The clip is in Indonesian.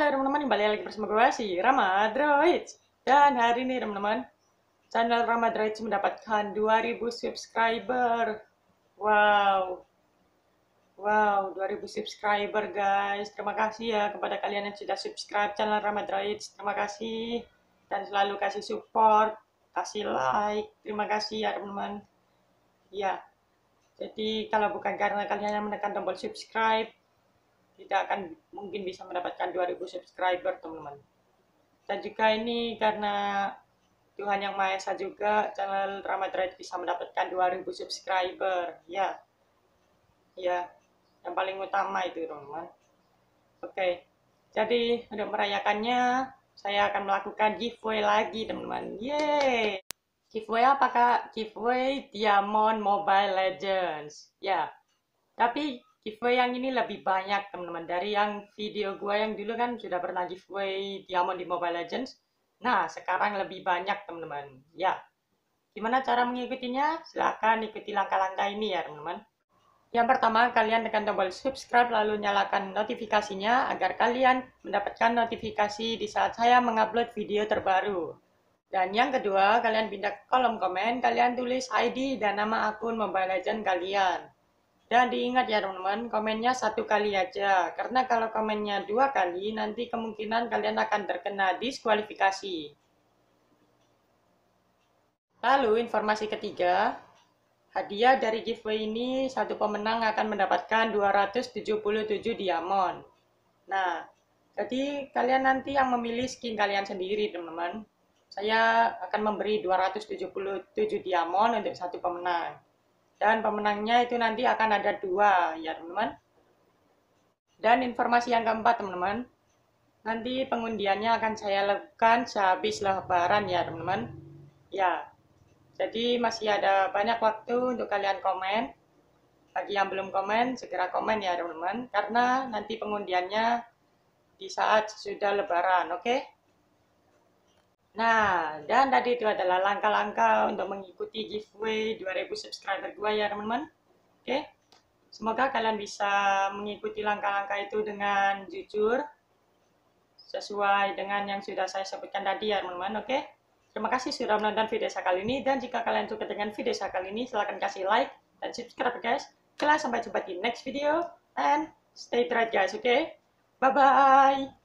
Halo teman-teman, kembali lagi bersama gue si ramadroid Dan hari ini teman-teman Channel ramadroid mendapatkan 2000 subscriber Wow Wow, 2000 subscriber guys Terima kasih ya kepada kalian yang sudah subscribe channel ramadroid Terima kasih Dan selalu kasih support Kasih like Terima kasih ya teman-teman Ya Jadi kalau bukan karena kalian yang menekan tombol subscribe kita akan mungkin bisa mendapatkan 2000 subscriber teman-teman dan juga ini karena Tuhan Yang Maha Esa juga channel drama Trade bisa mendapatkan 2000 subscriber ya ya yang paling utama itu teman-teman oke jadi untuk merayakannya saya akan melakukan giveaway lagi teman-teman yeay giveaway apa kak? giveaway Diamond Mobile Legends ya tapi giveaway yang ini lebih banyak teman-teman dari yang video gue yang dulu kan sudah pernah giveaway diamond di Mobile Legends nah sekarang lebih banyak teman-teman ya gimana cara mengikutinya silahkan ikuti langkah-langkah ini ya teman-teman yang pertama kalian tekan tombol subscribe lalu nyalakan notifikasinya agar kalian mendapatkan notifikasi di saat saya mengupload video terbaru dan yang kedua kalian pindah ke kolom komen kalian tulis ID dan nama akun Mobile Legends kalian dan diingat ya teman-teman, komennya satu kali aja. Karena kalau komennya dua kali, nanti kemungkinan kalian akan terkena diskualifikasi. Lalu informasi ketiga, hadiah dari giveaway ini satu pemenang akan mendapatkan 277 diamond. Nah, jadi kalian nanti yang memilih skin kalian sendiri teman-teman. Saya akan memberi 277 diamond untuk satu pemenang. Dan pemenangnya itu nanti akan ada dua ya teman-teman. Dan informasi yang keempat teman-teman, nanti pengundiannya akan saya lakukan sehabis lebaran ya teman-teman. Ya, jadi masih ada banyak waktu untuk kalian komen. Bagi yang belum komen, segera komen ya teman-teman. Karena nanti pengundiannya di saat sudah lebaran, oke? Okay? Nah, dan tadi itu adalah langkah-langkah untuk mengikuti giveaway 2000 subscriber gua ya, teman-teman. Oke. Semoga kalian bisa mengikuti langkah-langkah itu dengan jujur sesuai dengan yang sudah saya sebutkan tadi ya, teman-teman. Oke. Terima kasih sudah menonton video saya kali ini dan jika kalian suka dengan video saya kali ini, silahkan kasih like dan subscribe guys. Kita sampai jumpa di next video and stay tight guys, oke? Bye-bye!